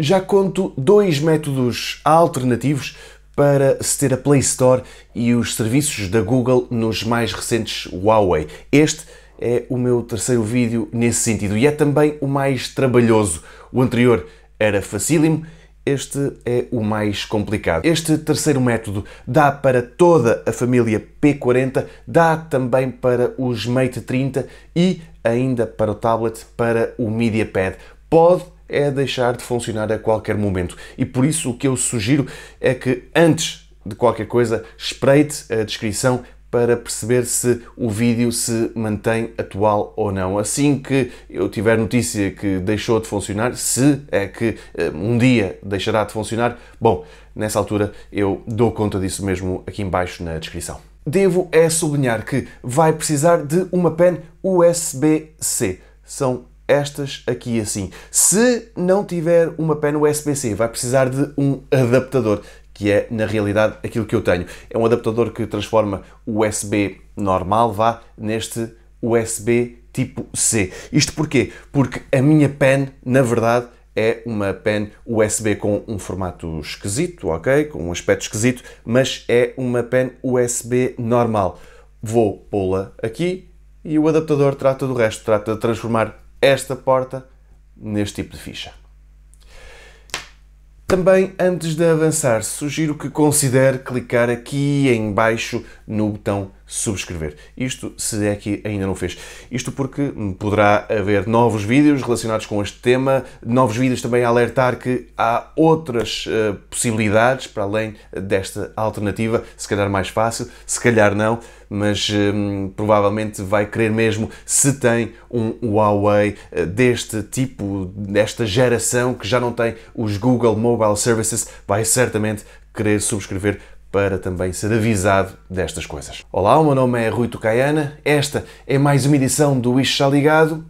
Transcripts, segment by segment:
Já conto dois métodos alternativos para se ter a Play Store e os serviços da Google nos mais recentes Huawei. Este é o meu terceiro vídeo nesse sentido e é também o mais trabalhoso. O anterior era facílimo, este é o mais complicado. Este terceiro método dá para toda a família P40, dá também para os Mate 30 e ainda para o tablet, para o MediaPad pode é deixar de funcionar a qualquer momento. E por isso o que eu sugiro é que antes de qualquer coisa, espreite a descrição para perceber se o vídeo se mantém atual ou não. Assim que eu tiver notícia que deixou de funcionar, se é que eh, um dia deixará de funcionar, bom, nessa altura eu dou conta disso mesmo aqui embaixo na descrição. Devo é sublinhar que vai precisar de uma pen USB-C. São estas aqui assim. Se não tiver uma pena USB-C, vai precisar de um adaptador, que é na realidade aquilo que eu tenho. É um adaptador que transforma o USB normal, vá, neste USB tipo C. Isto porquê? Porque a minha pen, na verdade, é uma pen USB com um formato esquisito, ok? Com um aspecto esquisito, mas é uma pen USB normal. Vou pô-la aqui e o adaptador trata do resto, trata de transformar esta porta neste tipo de ficha. Também, antes de avançar, sugiro que considere clicar aqui em baixo no botão subscrever. Isto se é que ainda não fez. Isto porque hum, poderá haver novos vídeos relacionados com este tema, novos vídeos também a alertar que há outras uh, possibilidades para além desta alternativa, se calhar mais fácil, se calhar não, mas um, provavelmente vai querer mesmo se tem um Huawei uh, deste tipo, desta geração que já não tem os Google Mobile Services, vai certamente querer subscrever para também ser avisado destas coisas. Olá, o meu nome é Rui Tucaiana, esta é mais uma edição do Isto Está Ligado.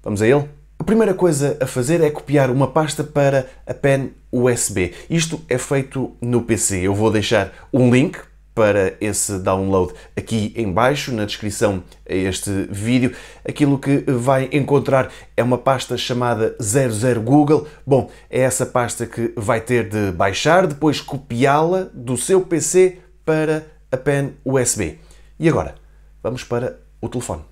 Vamos a ele? A primeira coisa a fazer é copiar uma pasta para a pen USB. Isto é feito no PC. Eu vou deixar um link para esse download aqui em baixo na descrição a este vídeo. Aquilo que vai encontrar é uma pasta chamada 00 Google. Bom, é essa pasta que vai ter de baixar, depois copiá-la do seu PC para a pen USB. E agora, vamos para o telefone.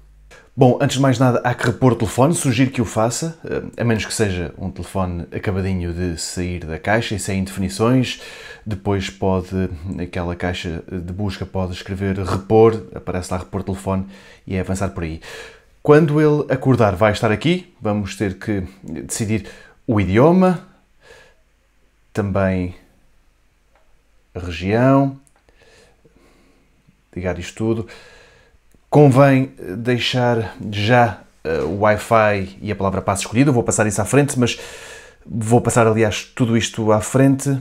Bom, antes de mais nada, há que repor o telefone, sugiro que o faça, eh, a menos que seja um telefone acabadinho de sair da caixa e sem definições. Depois pode, naquela caixa de busca, pode escrever repor, aparece lá repor telefone e é avançar por aí. Quando ele acordar, vai estar aqui, vamos ter que decidir o idioma, também a região, ligar isto tudo. Convém eh, deixar já uh, o Wi-Fi e a palavra passo escolhida, vou passar isso à frente, mas vou passar, aliás, tudo isto à frente,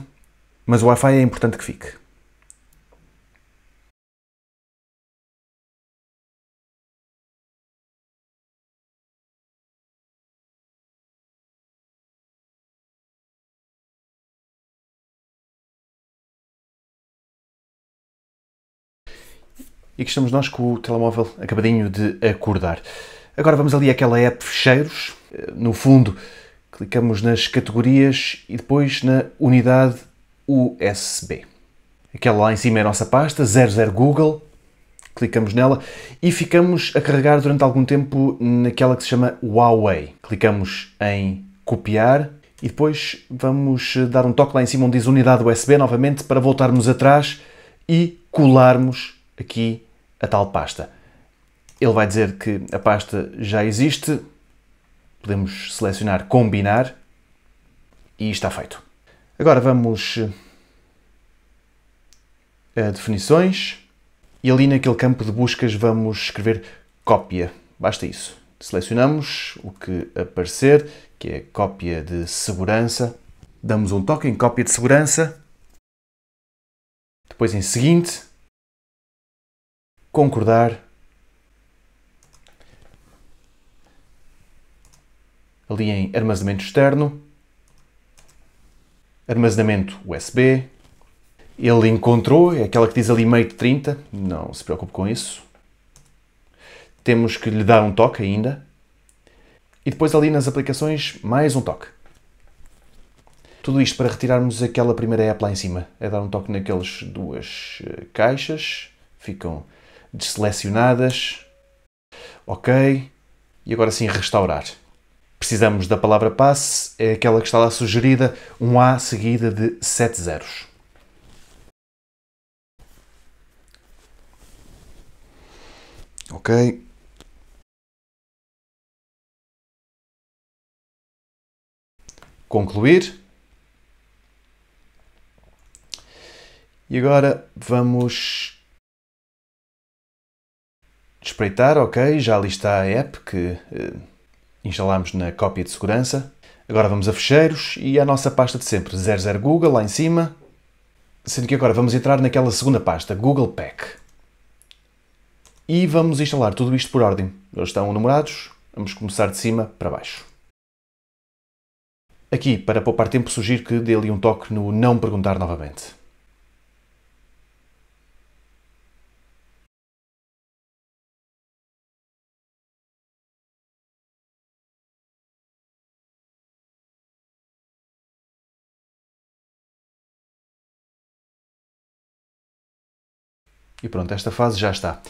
mas o Wi-Fi é importante que fique. e que estamos nós com o telemóvel acabadinho de acordar. Agora vamos ali àquela app Fecheiros, eh, no fundo clicamos nas categorias e depois na unidade USB. Aquela lá em cima é a nossa pasta, 00 Google, clicamos nela e ficamos a carregar durante algum tempo naquela que se chama Huawei. Clicamos em copiar e depois vamos dar um toque lá em cima onde diz unidade USB novamente para voltarmos atrás e colarmos aqui a tal pasta. Ele vai dizer que a pasta já existe, podemos selecionar combinar e está feito. Agora vamos eh, a definições e ali naquele campo de buscas vamos escrever cópia. Basta isso. Selecionamos o que aparecer, que é cópia de segurança. Damos um toque em cópia de segurança. Depois em seguinte concordar. Ali em armazenamento externo, armazenamento USB. Ele encontrou, é aquela que diz ali meio de 30, não se preocupe com isso. Temos que lhe dar um toque ainda. E depois ali nas aplicações, mais um toque. Tudo isto para retirarmos aquela primeira app lá em cima. É dar um toque naquelas duas eh, caixas. Ficam deselecionadas. Ok. E agora sim, restaurar. Precisamos da palavra passe, é aquela que está lá sugerida, um A seguida de sete zeros. Ok. Concluir. E agora vamos espreitar, ok, já ali está a app que eh, instalámos na cópia de segurança. Agora vamos a fecheiros e à nossa pasta de sempre, 00 Google, lá em cima. Sendo que agora vamos entrar naquela segunda pasta, Google Pack. E vamos instalar tudo isto por ordem. Eles estão numerados, vamos começar de cima para baixo. Aqui, para poupar tempo, sugiro que dê lhe um toque no não perguntar novamente. E pronto, esta fase já está.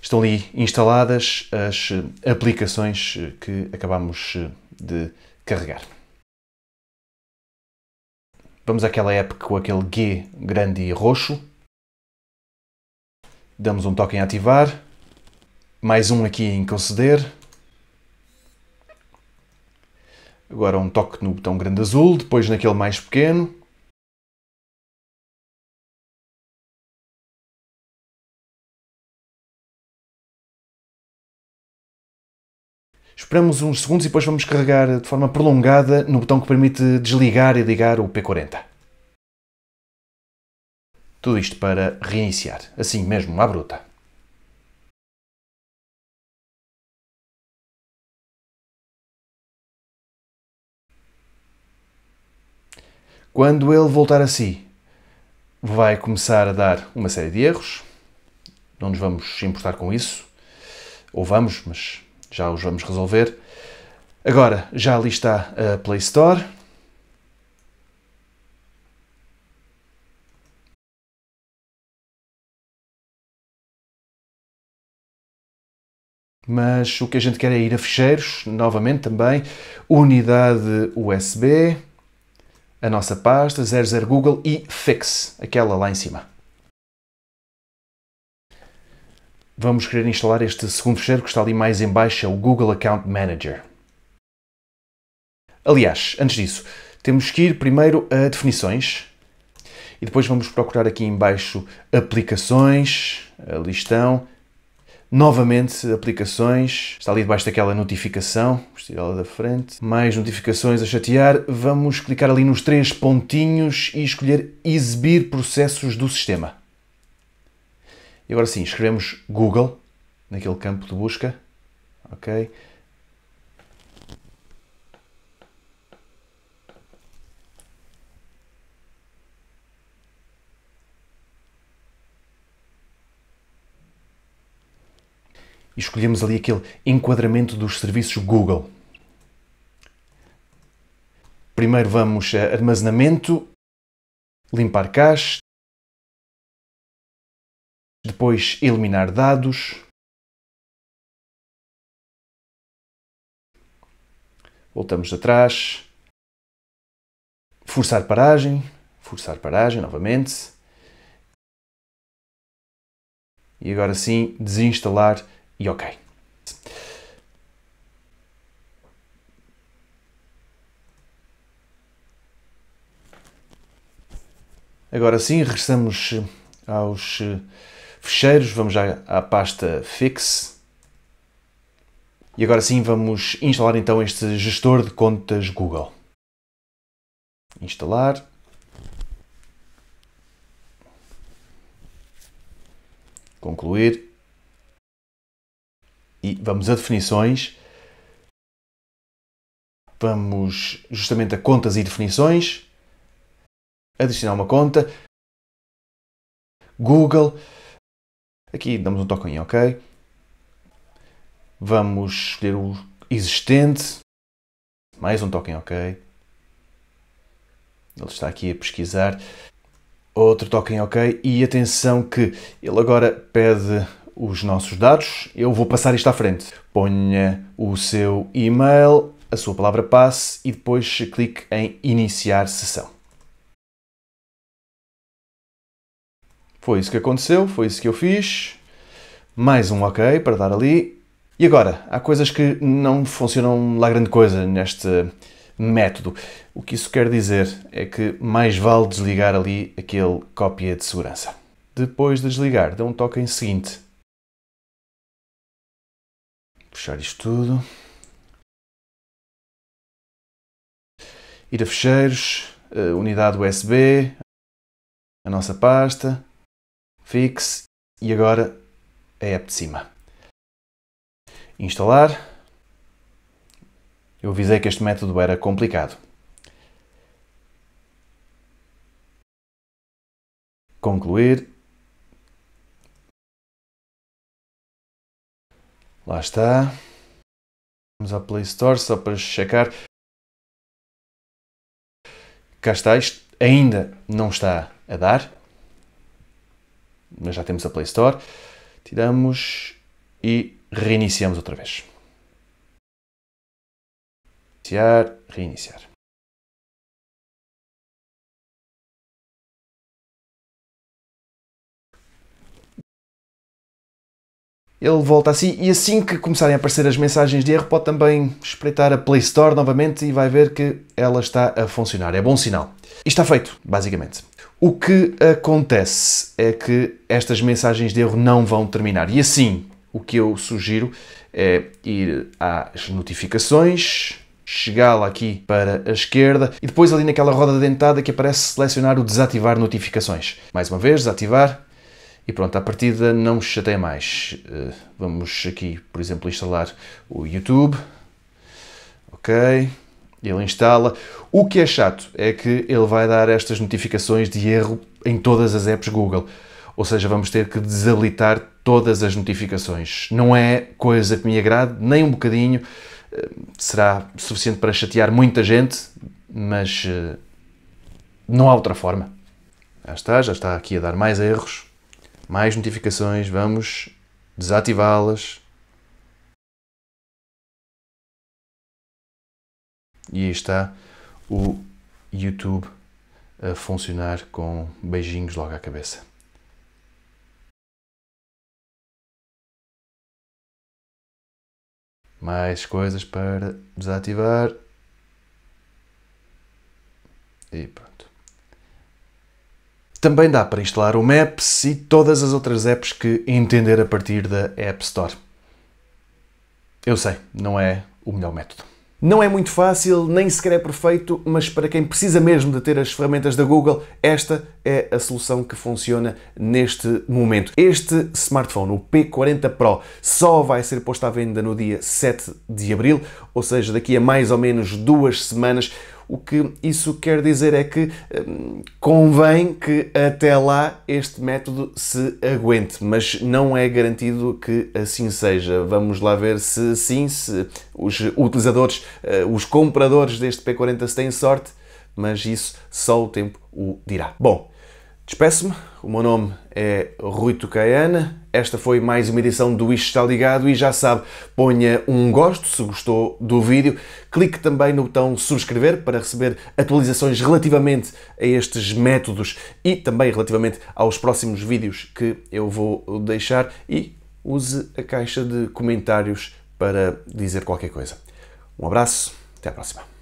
Estão ali instaladas as eh, aplicações eh, que acabamos eh, de carregar. Vamos àquela app com aquele G grande e roxo. Damos um toque em ativar. Mais um aqui em conceder. Agora um toque no botão grande azul, depois naquele mais pequeno. Esperamos uns segundos e depois vamos carregar de forma prolongada no botão que permite desligar e ligar o P40. Tudo isto para reiniciar, assim mesmo, à bruta. Quando ele voltar a si, vai começar a dar uma série de erros. Não nos vamos importar com isso. Ou vamos, mas já os vamos resolver. Agora, já ali está a Play Store. Mas o que a gente quer é ir a ficheiros, novamente também, unidade USB, a nossa pasta, 00 Google e Fix, aquela lá em cima. vamos querer instalar este segundo fecheiro que está ali mais em baixo, é o Google Account Manager. Aliás, antes disso, temos que ir primeiro a definições e depois vamos procurar aqui em baixo aplicações, estão. novamente aplicações, está ali debaixo daquela notificação, vamos tirá-la da frente, mais notificações a chatear, vamos clicar ali nos três pontinhos e escolher exibir processos do sistema. E agora sim, escrevemos Google naquele campo de busca. Ok? E escolhemos ali aquele enquadramento dos serviços Google. Primeiro vamos a armazenamento, limpar cache, depois eliminar dados. Voltamos atrás. Forçar paragem, forçar paragem novamente. E agora sim, desinstalar e OK. Agora sim, regressamos aos eh, fecheiros, vamos já à pasta Fix. E agora sim vamos instalar então este gestor de contas Google. Instalar. Concluir. E vamos a definições. Vamos justamente a contas e definições. Adicionar uma conta. Google. Aqui damos um toque em OK. Vamos escolher o existente. Mais um toque em OK. Ele está aqui a pesquisar. Outro toque em OK. E atenção que ele agora pede os nossos dados. Eu vou passar isto à frente. Ponha o seu e-mail, a sua palavra passe e depois clique em iniciar sessão. Foi isso que aconteceu, foi isso que eu fiz. Mais um ok para dar ali. E agora, há coisas que não funcionam lá grande coisa neste método. O que isso quer dizer é que mais vale desligar ali aquele cópia de segurança. Depois de desligar, dê um toque em seguinte. Fechar isto tudo. Ir a fecheiros, a eh, unidade USB, a nossa pasta, fixe e agora a app de cima. Instalar. Eu avisei que este método era complicado. Concluir. Lá está. Vamos à Play Store só para checar. Cá está, isto ainda não está a dar mas já temos a Play Store. Tiramos e reiniciamos outra vez. iniciar reiniciar. ele volta assim e assim que começarem a aparecer as mensagens de erro pode também espreitar a Play Store novamente e vai ver que ela está a funcionar. É bom sinal. E está feito, basicamente. O que acontece é que estas mensagens de erro não vão terminar. E assim, o que eu sugiro é ir às notificações, chegá-la aqui para a esquerda e depois ali naquela roda dentada que aparece selecionar o desativar notificações. Mais uma vez, desativar e pronto, à partida não se chateia mais. Eh, vamos aqui, por exemplo, instalar o YouTube. Ok. Ele instala. O que é chato é que ele vai dar estas notificações de erro em todas as apps Google. Ou seja, vamos ter que desabilitar todas as notificações. Não é coisa que me agrade, nem um bocadinho. Eh, será suficiente para chatear muita gente, mas eh, não há outra forma. Já está, já está aqui a dar mais erros, mais notificações. Vamos desativá-las. E aí está o YouTube a funcionar com beijinhos logo à cabeça. Mais coisas para desativar. E pronto. Também dá para instalar o Maps e todas as outras apps que entender a partir da App Store. Eu sei, não é o melhor método. Não é muito fácil, nem sequer é perfeito, mas para quem precisa mesmo de ter as ferramentas da Google, esta é a solução que funciona neste momento. Este smartphone, o P40 Pro, só vai ser posto à venda no dia 7 de abril, ou seja, daqui a mais ou menos duas semanas. O que isso quer dizer é que hum, convém que até lá este método se aguente, mas não é garantido que assim seja. Vamos lá ver se sim, se os utilizadores, eh, os compradores deste P40 se têm sorte, mas isso só o tempo o dirá. Bom, Despeço-me, o meu nome é Rui Tucaiana, esta foi mais uma edição do Isto Está Ligado e já sabe, ponha um gosto se gostou do vídeo, clique também no botão subscrever para receber atualizações relativamente a estes métodos e também relativamente aos próximos vídeos que eu vou deixar e use a caixa de comentários para dizer qualquer coisa. Um abraço, até à próxima.